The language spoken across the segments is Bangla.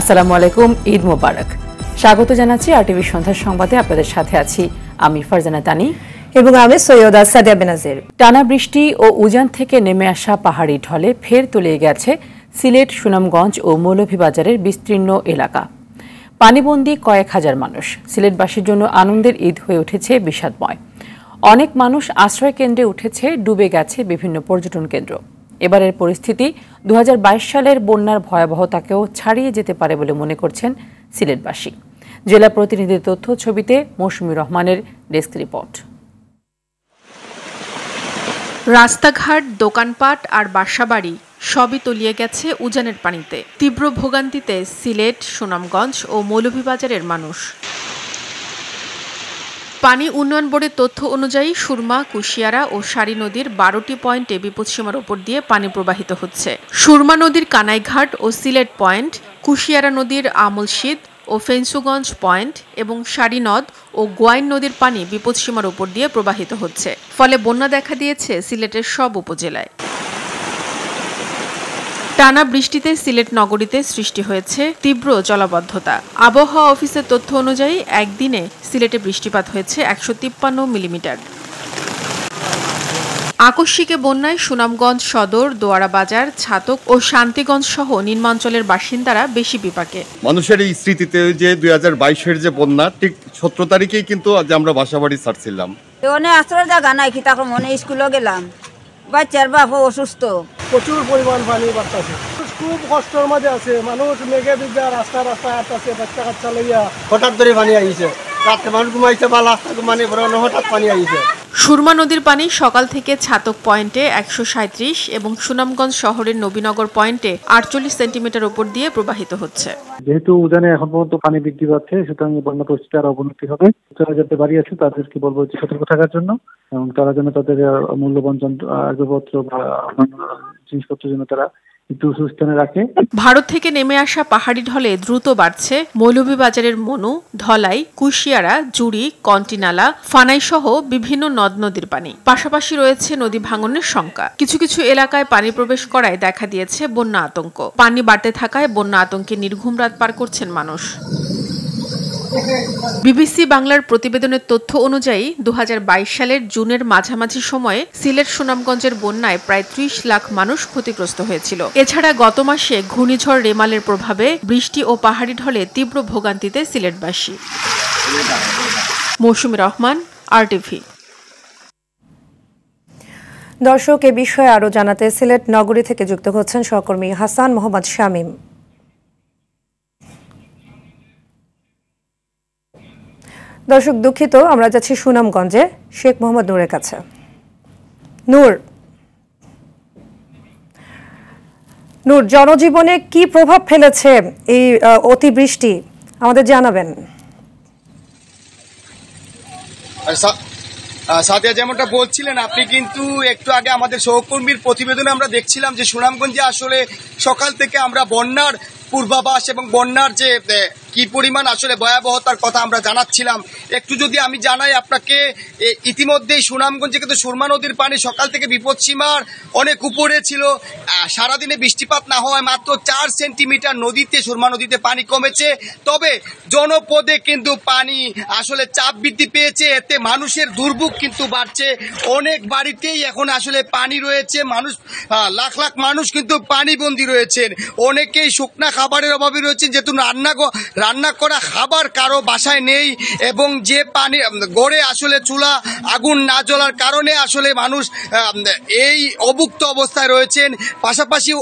আসসালামু আলাইকুম ঈদ মোবারক স্বাগত জানাচ্ছি আর টিভি সন্ধ্যার সংবাদে আপনাদের সাথে আছি আমি ফারজানা তানি এবং আমি সৈয়দ সাদিয়া বেনাজের টানা বৃষ্টি ও উজান থেকে নেমে আসা পাহাড়ি ঢলে ফের তলিয়ে গেছে সিলেট সুনামগঞ্জ ও মৌলভীবাজারের বিস্তীর্ণ এলাকা পানিবন্দী কয়েক হাজার মানুষ সিলেটবাসীর জন্য আনন্দের ঈদ হয়ে উঠেছে বিষাদময় অনেক মানুষ আশ্রয় কেন্দ্রে উঠেছে ডুবে গেছে বিভিন্ন পর্যটন কেন্দ্র এবারের পরিস্থিতি দু সালের বন্যার ভয়াবহতাকেও ছাড়িয়ে যেতে পারে বলে মনে করছেন সিলেটবাসী জেলা প্রতিনিধির তথ্য ছবিতে মৌসুমী রহমানের ডেস্ক রিপোর্ট রাস্তাঘাট দোকানপাট আর বাসাবাড়ি সবই তলিয়ে গেছে উজানের পানিতে তীব্র ভোগান্তিতে সিলেট সুনামগঞ্জ ও মৌলভীবাজারের মানুষ পানি উন্নয়ন বোর্ডের তথ্য অনুযায়ী সুরমা কুশিয়ারা ও সারি নদীর বারোটি পয়েন্টে বিপদসীমার ওপর দিয়ে পানি প্রবাহিত হচ্ছে সুরমা নদীর কানাইঘাট ও সিলেট পয়েন্ট কুশিয়ারা নদীর শীত ও ফেন্সুগঞ্জ পয়েন্ট এবং সারিনদ ও গোয়াইন নদীর পানি বিপদসীমার ওপর দিয়ে প্রবাহিত হচ্ছে ফলে বন্যা দেখা দিয়েছে সিলেটের সব উপজেলায় টানা বৃষ্টিতে সিলেট নগরীতে সৃষ্টি হয়েছে তীব্র জলাবদ্ধতা আবহাওয়া অফিসের তথ্য অনুযায়ী একদিনে সিলেটে বৃষ্টিপাত হয়েছে একশো তিপ্পান্ন মিলিমিটার আকস্মিকে বন্যায় সুনামগঞ্জ সদর দোয়ারা বাজার ছাতক ও শান্তিগঞ্জ সহ নিম্নাঞ্চলের বাসিন্দারা বেশি বিপাকে মানুষের এই স্মৃতিতে যে দুই হাজার বাইশের যে বন্যা ঠিক সতেরো তারিখে কিন্তু আজ আমরা বাসাবাড়ি ছাড়ছিলাম অনেক আশ্রয় জায়গা নাই কি মনে স্কুলও গেলাম বাচ্চার বাপ অসুস্থ প্রচুর পরিমাণ পানি বাড়তেছে খুব কষ্টের মাঝে আছে মানুষ মেঘে বিদ্যা রাস্তা রাস্তা আটতেছে বাচ্চা কাচ্চা লইয়া হঠাৎ ধরে পানি আইছে রাত্রে মানুষ ঘুমাইছে বা রাস্তা ঘুমানি হঠাৎ পানি আইছে সুরমা নদীর পানি সকাল থেকে ছাতক পয়েন্টে একশো সাঁত্রিশ এবং সুনামগঞ্জ শহরের নবীনগর পয়েন্টে আটচল্লিশ সেন্টিমিটার উপর দিয়ে প্রবাহিত হচ্ছে যেহেতু উদানে এখন পর্যন্ত পানি বৃদ্ধি পাচ্ছে সুতরাং বন্যা পরিস্থিতি আরো অবনতি হবে যারা যাতে বাড়ি আছে তাদেরকে বলবো সতর্ক থাকার জন্য এবং তারা যেন তাদের মূল্যবান যন্ত্র আসবাবপত্র বা জিনিসপত্র যেন তারা একটু সুস্থানে রাখে ভারত থেকে নেমে আসা পাহাড়ি ঢলে দ্রুত বাড়ছে মৌলভীবাজারের মনু ধলাই কুশিয়ারা জুড়ি কন্টিনালা ফানাই সহ বিভিন্ন নদ নদীর পানি পাশাপাশি রয়েছে নদী ভাঙনের শঙ্কা কিছু কিছু এলাকায় পানি প্রবেশ করায় দেখা দিয়েছে বন্যা আতঙ্ক পানি বাড়তে থাকায় বন্যা আতঙ্কে নির্ঘুম রাত পার করছেন মানুষ বিবিসি বাংলার প্রতিবেদনের তথ্য অনুযায়ী দু সালের জুনের মাঝামাঝি সময়ে সিলেট সুনামগঞ্জের বন্যায় প্রায় ত্রিশ লাখ মানুষ ক্ষতিগ্রস্ত হয়েছিল এছাড়া গত মাসে ঘূর্ণিঝড় রেমালের প্রভাবে বৃষ্টি ও পাহাড়ি ঢলে তীব্র ভোগান্তিতে সিলেটবাসী মৌসুমী রহমান আরটিভি দর্শক এ বিষয়ে আরও জানাতে সিলেট নগরী থেকে যুক্ত হচ্ছেন সহকর্মী হাসান মোহাম্মদ শামীম দর্শক দুঃখিত আমরা যাচ্ছি সুনামগঞ্জে শেখ মোহাম্মদ নূরের কাছে নূর নূর জনজীবনে কি প্রভাব ফেলেছে এই অতিবৃষ্টি আমাদের জানাবেন সাদিয়া যেমনটা বলছিলেন আপনি কিন্তু একটু আগে আমাদের সহকর্মীর প্রতিবেদনে আমরা দেখছিলাম যে সুনামগঞ্জে আসলে সকাল থেকে আমরা বন্যার পূর্বাভাস এবং বন্যার যে কি পরিমাণ আসলে ভয়াবহতার কথা আমরা জানাচ্ছিলাম একটু যদি আমি জানাই আপনাকে ইতিমধ্যেই সুনামগঞ্জে কিন্তু সুরমা নদীর পানি সকাল থেকে বিপদসীমার অনেক উপরে ছিল সারাদিনে বৃষ্টিপাত না হওয়ায় মাত্র চার সেন্টিমিটার নদীতে সুরমা নদীতে পানি কমেছে তবে জনপদে কিন্তু পানি আসলে চাপ বৃদ্ধি পেয়েছে এতে মানুষের দুর্ভোগ কিন্তু বাড়ছে অনেক বাড়িতেই এখন আসলে পানি রয়েছে মানুষ লাখ লাখ মানুষ কিন্তু পানিবন্দী রয়েছেন অনেকেই শুকনা খাবারের অভাবে রয়েছেন যেহেতু রান্না রান্না করা খাবার কারো বাসায় নেই এবং যে পানি গড়ে আসলে চুলা আগুন না জ্বলার কারণে আসলে মানুষ এই অভুক্ত অবস্থায় রয়েছেন পাশাপাশি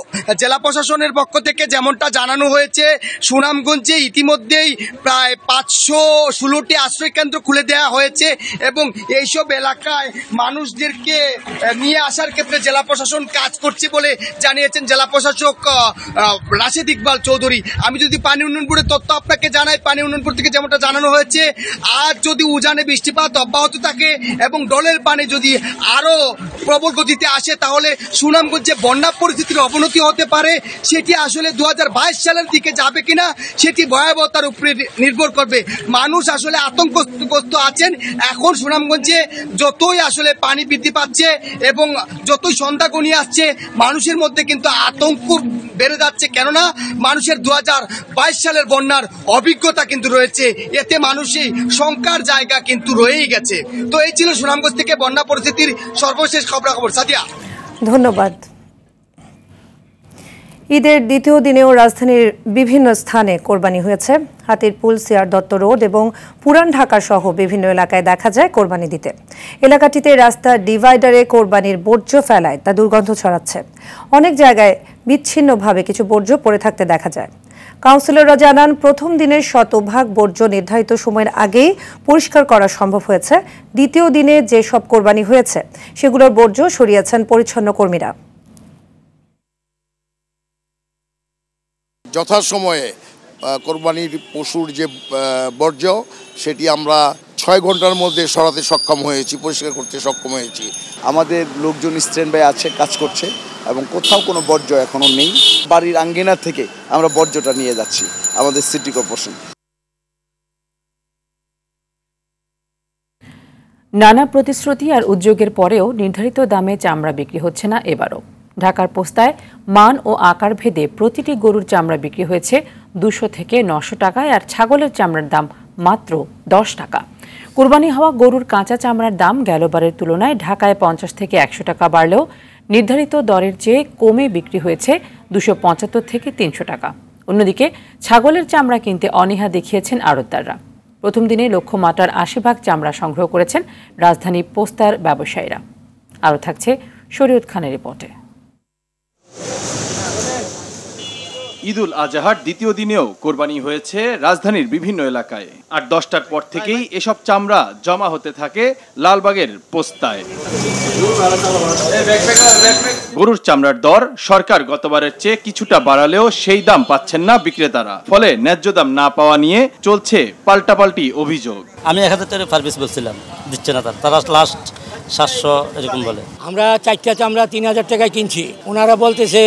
জেলা প্রশাসনের পক্ষ থেকে যেমনটা জানানো হয়েছে সুনামগঞ্জে ইতিমধ্যেই প্রায় পাঁচশো ষোলোটি আশ্রয়কেন্দ্র খুলে দেওয়া হয়েছে এবং এইসব এলাকায় মানুষদেরকে নিয়ে আসার ক্ষেত্রে জেলা প্রশাসন কাজ করছে বলে জানিয়েছেন জেলা প্রশাসক রাশেদ ইকবাল চৌধুরী আমি যদি পানি উন্নয়ন বোর্ডের তথ্য আপনাকে জানাই পানি উন্নয়ন থেকে যেমনটা জানানো হয়েছে আর যদি উজানে বৃষ্টিপাত অব্যাহত থাকে এবং ডলের পানি যদি আরও প্রবল গতিতে আসে তাহলে সুনামগঞ্জে বন্যা পরিস্থিতির অবনতি হতে পারে সেটি আসলে দু সালের দিকে যাবে কিনা সেটি ভয়াবহতার উপরে নির্ভর করবে মানুষ আসলে আতঙ্কগ্রস্ত আছেন এখন সুনামগঞ্জে যতই আসলে পানি বৃদ্ধি পাচ্ছে এবং যতই সন্ধ্যা গণিয়ে আসছে মানুষের মধ্যে কিন্তু আতঙ্ক বেড়ে যাচ্ছে কেননা মানুষের দু সালের বন্যার অভিজ্ঞতা কিন্তু রয়েছে এতে মানুষই শঙ্কার জায়গা কিন্তু রয়েই গেছে তো এই ছিল সুনামগঞ্জ থেকে বন্যা পরিস্থিতির সর্বশেষ খবরাখবর সাদিয়া ধন্যবাদ ঈদের দ্বিতীয় দিনেও রাজধানীর বিভিন্ন স্থানে কোরবানি হয়েছে হাতির পুল সিয়ার দত্ত রোড এবং পুরান ঢাকা সহ বিভিন্ন এলাকায় দেখা যায় কোরবানি দিতে এলাকাটিতে রাস্তার ডিভাইডারে কোরবানির বর্জ্য ফেলায় তা দুর্গন্ধ ছড়াচ্ছে অনেক জায়গায় বিচ্ছিন্নভাবে কিছু বর্জ্য পড়ে থাকতে দেখা যায় কাউন্সিলররা জানান প্রথম দিনের শতভাগ বর্জ্য নির্ধারিত সময়ের আগেই পরিষ্কার করা সম্ভব হয়েছে দ্বিতীয় দিনে যে সব কোরবানি হয়েছে সেগুলোর বর্জ্য সরিয়েছেন পরিচ্ছন্ন কর্মীরা যথাসময়ে কোরবানির পশুর যে বর্জ্য সেটি আমরা ছয় ঘন্টার মধ্যে সরাতে সক্ষম হয়েছি পরিষ্কার করতে সক্ষম হয়েছি আমাদের লোকজন স্ট্যান্ড বাই আছে কাজ করছে এবং কোথাও কোনো বর্জ্য এখনও নেই বাড়ির আঙ্গিনা থেকে আমরা বর্জ্যটা নিয়ে যাচ্ছি আমাদের সিটি কর্পোরেশন নানা প্রতিশ্রুতি আর উদ্যোগের পরেও নির্ধারিত দামে চামড়া বিক্রি হচ্ছে না এবারও ঢাকার পোস্তায় মান ও আকার ভেদে প্রতিটি গরুর চামড়া বিক্রি হয়েছে দুশো থেকে নশো টাকায় আর ছাগলের চামড়ার দাম মাত্র দশ টাকা কুরবানি হওয়া গরুর কাঁচা চামড়ার দাম গেলবারের তুলনায় ঢাকায় পঞ্চাশ থেকে একশো টাকা বাড়লেও নির্ধারিত দরের চেয়ে কমে বিক্রি হয়েছে দুশো পঁচাত্তর থেকে তিনশো টাকা অন্যদিকে ছাগলের চামড়া কিনতে অনীহা দেখিয়েছেন আড়তদাররা প্রথম দিনে লক্ষ্যমাত্রার আশি ভাগ চামড়া সংগ্রহ করেছেন রাজধানী পোস্তার ব্যবসায়ীরা আরও থাকছে শরীয়ত খানের রিপোর্টে ঈদুল আজহার দ্বিতীয় দিনেও কোরবানি হয়েছে রাজধানীর বিভিন্ন এলাকায় আর দশটার পর থেকেই এসব চামড়া জমা হতে থাকে লালবাগের পোস্তায় গরুর চামড়ার দর সরকার গতবারের চেয়ে কিছুটা বাড়ালেও সেই দাম পাচ্ছেন না বিক্রেতারা ফলে ন্যায্য দাম না পাওয়া নিয়ে চলছে পাল্টাপাল্টি অভিযোগ আমি এক হাজার টাকা বলছিলাম দিচ্ছে না তারা লাস্ট সাতশো এরকম বলে আমরা চারটা চামড়া তিন হাজার টাকায় কিনছি ওনারা বলতেছে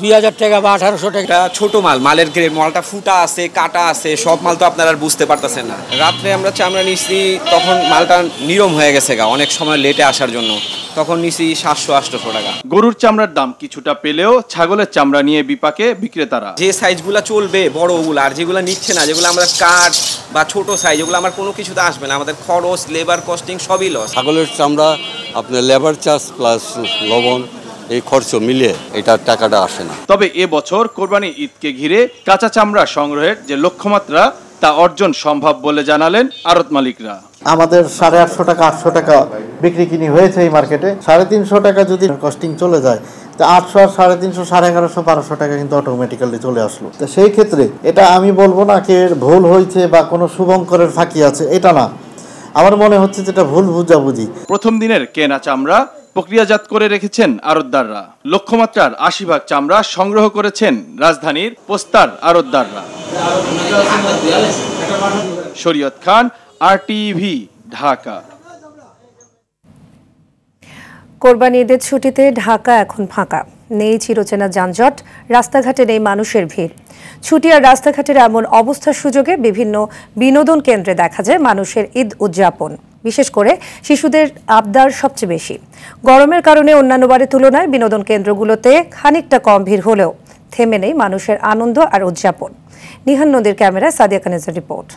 দুই হাজার টাকা বা আঠারোশো টাকা ছোট মাল মালের গ্রেড মালটা ফুটা আছে কাটা আছে সব মাল তো আপনারা বুঝতে পারতেছেন না রাত্রে আমরা চামড়া নিছি তখন মালটা নিরম হয়ে গেছে গা অনেক সময় লেটে আসার জন্য তখন নিছি সাতশো আটশোশো টাকা গরুর চামড়ার দাম কিছুটা পেলেও ছাগলের চামড়া নিয়ে বিপাকে বিক্রেতারা যে সাইজগুলো চলবে বড় ওগুলো আর যেগুলো নিচ্ছে না যেগুলো আমরা কাঠ বা ছোট সাইজ ওগুলো আমার কোনো কিছুতে আসবে না আমাদের খরচ লেবার কস্টিং সবই লস ছাগলের চামড়া আপনার লেবার চার্জ প্লাস লবণ এই খরচ মিলে এটা টাকাটা আসে না তবে এবছর কোরবানি ঈদকে ঘিরে কাঁচা চামড়া সংগ্রহের যে লক্ষ্যমাত্রা তা অর্জন সম্ভব বলে জানালেন আড়ত মালিকরা আমাদের সাড়ে আটশো টাকা আটশো টাকা বিক্রি কিনি হয়েছে এই মার্কেটে সাড়ে তিনশো টাকা যদি কস্টিং চলে যায় তা আটশো আর সাড়ে তিনশো সাড়ে এগারোশো বারোশো টাকা কিন্তু অটোমেটিক্যালি চলে আসলো তো সেই ক্ষেত্রে এটা আমি বলবো না কে ভুল হয়েছে বা কোনো শুভঙ্করের ফাঁকি আছে এটা না আমার মনে হচ্ছে যেটা ভুল বুঝাবুঝি প্রথম দিনের কেনা চামড়া প্রক্রিয়াজাত করে রেখেছেন আড়তদাররা লক্ষ্যমাত্রার আশি ভাগ চামড়া সংগ্রহ করেছেন রাজধানীর পোস্তার আড়তদাররা শরীয়ত খান আর টিভি ঢাকা কোরবানি ঈদের ছুটিতে ঢাকা এখন ফাঁকা নেই চিরচেনা যানজট রাস্তাঘাটে নেই মানুষের ভিড় ছুটি আর রাস্তাঘাটের এমন অবস্থার সুযোগে বিভিন্ন বিনোদন কেন্দ্রে দেখা যায় মানুষের ঈদ উদযাপন বিশেষ করে শিশুদের আবদার সবচেয়ে বেশি গরমের কারণে অন্যান্য বারের তুলনায় বিনোদন কেন্দ্রগুলোতে খানিকটা কম ভিড় হলেও থেমে নেই মানুষের আনন্দ আর উদযাপন নিহান নদীর ক্যামেরা সাদিয়া কানেজের রিপোর্ট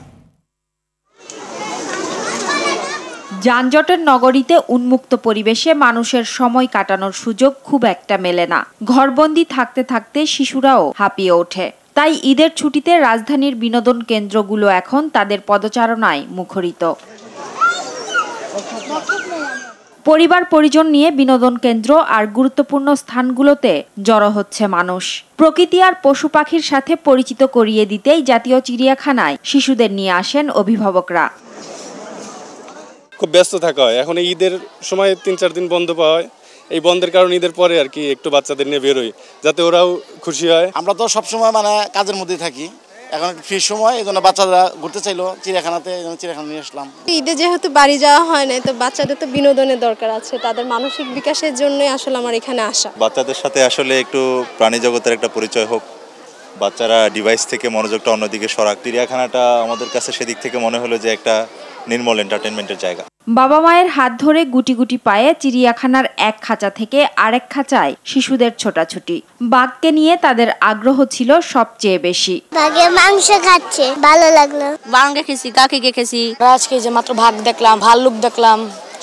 যানজটের নগরীতে উন্মুক্ত পরিবেশে মানুষের সময় কাটানোর সুযোগ খুব একটা মেলে না ঘরবন্দি থাকতে থাকতে শিশুরাও হাঁপিয়ে ওঠে তাই ঈদের ছুটিতে রাজধানীর বিনোদন কেন্দ্রগুলো এখন তাদের পদচারণায় মুখরিত পরিবার পরিজন নিয়ে বিনোদন কেন্দ্র আর গুরুত্বপূর্ণ স্থানগুলোতে জড়ো হচ্ছে মানুষ প্রকৃতি আর পশু পাখির সাথে পরিচিত করিয়ে দিতেই জাতীয় চিড়িয়াখানায় শিশুদের নিয়ে আসেন অভিভাবকরা খুব ব্যস্ত থাকা হয় এখন ঈদের সময় তিন চার দিন বন্ধ পাওয়া হয় এই বন্ধের কারণে ঈদের পরে আর কি একটু বাচ্চাদের নিয়ে বেরোই যাতে ওরাও খুশি হয় আমরা তো সবসময় মানে কাজের মধ্যে থাকি এখন ফ্রি সময় এই জন্য বাচ্চারা ঘুরতে চাইলো চিড়িয়াখানাতে এই জন্য চিড়িয়াখানা নিয়ে আসলাম ঈদে যেহেতু বাড়ি যাওয়া হয় না তো বাচ্চাদের তো বিনোদনের দরকার আছে তাদের মানসিক বিকাশের জন্যই আসলে আমার এখানে আসা বাচ্চাদের সাথে আসলে একটু প্রাণী জগতের একটা পরিচয় হোক বাচ্চারা ডিভাইস থেকে মনোযোগটা অন্যদিকে সরাক চিড়িয়াখানাটা আমাদের কাছে সেদিক থেকে মনে হলো যে একটা নির্মল এন্টারটেনমেন্টের জায়গা বাবা মায়ের হাত ধরে গুটি গুটি পায়ে চিড়িয়াখানার এক খাঁচা থেকে আরেক খাঁচায় শিশুদের ছোটাছুটি বাঘকে নিয়ে তাদের আগ্রহ ছিল সবচেয়ে বেশি বাঘে মাংস খাচ্ছে ভালো লাগলো বাঘ দেখেছি কাকে দেখেছি আজকে যে মাত্র ভাগ দেখলাম ভাল্লুক দেখলাম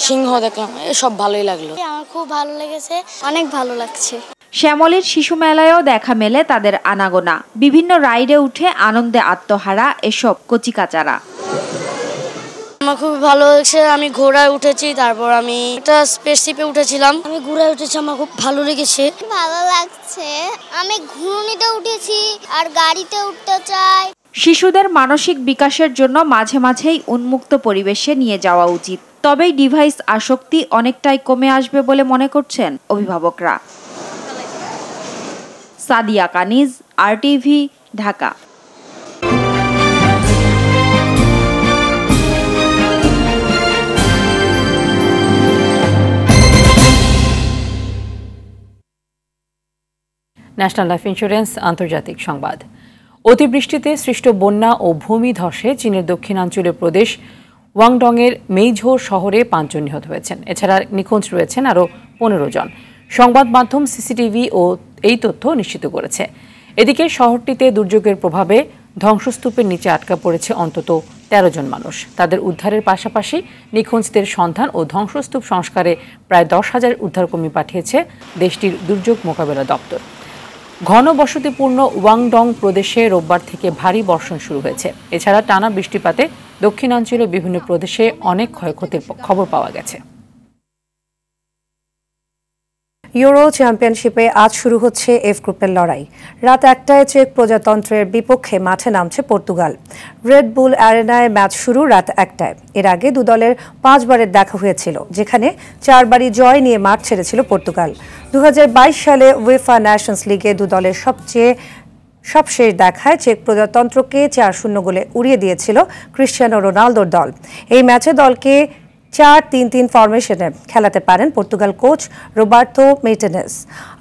সিংহ দেখলাম এসব ভালোই লাগলো আমার খুব ভালো লেগেছে অনেক ভালো লাগছে শ্যামলের শিশু মেলায়ও দেখা মেলে তাদের আনাগোনা বিভিন্ন রাইডে উঠে আনন্দে আত্মহারা এসব কচিকাচারা আমার খুব ভালো লেগেছে আমি ঘোড়ায় উঠেছি তারপর আমি একটা স্পেসশিপে উঠেছিলাম আমি ঘোড়ায় উঠেছি আমার খুব ভালো লেগেছে ভালো লাগছে আমি ঘূর্ণিতে উঠেছি আর গাড়িতে উঠতে চাই শিশুদের মানসিক বিকাশের জন্য মাঝে মাঝেই উন্মুক্ত পরিবেশে নিয়ে যাওয়া উচিত তবেই ডিভাইস আসক্তি অনেকটাই কমে আসবে বলে মনে করছেন অভিভাবকরা Sadia Kaniz RTV Dhaka national life insurance আন্তর্জাতিক সংবাদ অতিবৃষ্টিতে সৃষ্ট বন্যা ও ভূমি ধসে চীনের দক্ষিণাঞ্চলীয় প্রদেশ ওয়াংডংয়ের মেইঝো শহরে পাঁচজন নিহত হয়েছেন এছাড়া নিখোঁজ রয়েছেন আরও পনেরো জন সংবাদ মাধ্যম সিসিটিভি ও এই তথ্য নিশ্চিত করেছে এদিকে শহরটিতে দুর্যোগের প্রভাবে ধ্বংসস্তূপের নিচে আটকা পড়েছে অন্তত তেরো জন মানুষ তাদের উদ্ধারের পাশাপাশি নিখোঁজদের সন্ধান ও ধ্বংসস্তূপ সংস্কারে প্রায় দশ হাজার উদ্ধারকর্মী পাঠিয়েছে দেশটির দুর্যোগ মোকাবেলা দপ্তর ঘনবসতিপূর্ণ ওয়াংডং প্রদেশে রোববার থেকে ভারী বর্ষণ শুরু হয়েছে এছাড়া টানা বৃষ্টিপাতে দক্ষিণাঞ্চলের বিভিন্ন প্রদেশে অনেক ক্ষয়ক্ষতির খবর পাওয়া গেছে ইউরো চ্যাম্পিয়নশিপে আজ শুরু হচ্ছে এফ গ্রুপের লড়াই রাত একটায় চেক প্রজাতন্ত্রের বিপক্ষে মাঠে নামছে পর্তুগাল রেড বুল অ্যারেনায় ম্যাচ শুরু রাত একটায় এর আগে দু দলের পাঁচবারের দেখা হয়েছিল যেখানে চারবারই জয় নিয়ে মাঠ ছেড়েছিল পর্তুগাল দু সালে উয়েফা ন্যাশনস লিগে দু দলের সবচেয়ে সবশেষ দেখায় চেক প্রজাতন্ত্রকে চার শূন্য গোলে উড়িয়ে দিয়েছিল ক্রিশ্চিয়ানো রোনালদোর দল এই ম্যাচে দলকে চার তিন তিন ফরমেশনে খেলাতে পারেন পর্তুগাল কোচ রোবার্তো মেটেনেস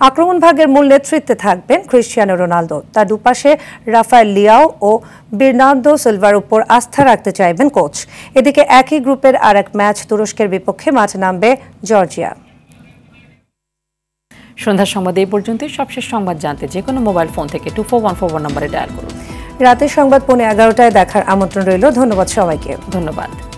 আক্রমণ ভাগের মূল নেতৃত্বে থাকবেন ক্রিশ্চিয়ানো রোনালদো তার দুপাশে রাফায়েল লিয়াও ও বিরনান্দো সিলভার উপর আস্থা রাখতে চাইবেন কোচ এদিকে একই গ্রুপের আর এক ম্যাচ তুরস্কের বিপক্ষে মাঠে নামবে জর্জিয়া সন্ধ্যার সংবাদ এই পর্যন্তই সবশেষ সংবাদ জানতে যে কোনো মোবাইল ফোন থেকে two four one four one নম্বরে ডায়াল করুন রাতের সংবাদ পৌনে এগারোটায় দেখার আমন্ত্রণ রইল ধন্যবাদ সবাইকে ধন্যবাদ